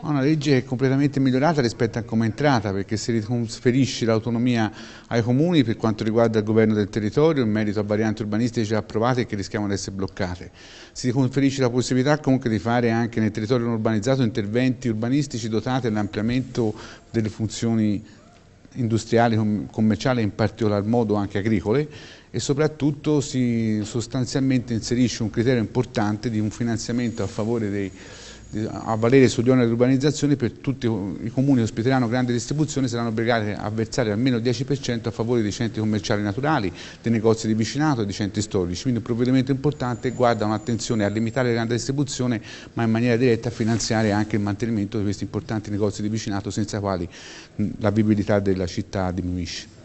una legge completamente migliorata rispetto a come è entrata perché si riconferisce l'autonomia ai comuni per quanto riguarda il governo del territorio in merito a varianti urbanistiche già approvate e che rischiavano di essere bloccate. Si riconferisce la possibilità comunque di fare anche nel territorio non urbanizzato interventi urbanistici dotati all'ampliamento delle funzioni industriali, commerciali e in particolar modo anche agricole e soprattutto si sostanzialmente inserisce un criterio importante di un finanziamento a favore dei a valere sugli oneri di urbanizzazione per tutti i comuni che ospiteranno grande distribuzione saranno obbligati a versare almeno il 10% a favore dei centri commerciali naturali, dei negozi di vicinato e dei centri storici. Quindi un provvedimento importante guarda un'attenzione a limitare la grande distribuzione ma in maniera diretta a finanziare anche il mantenimento di questi importanti negozi di vicinato senza i quali la vivibilità della città diminuisce.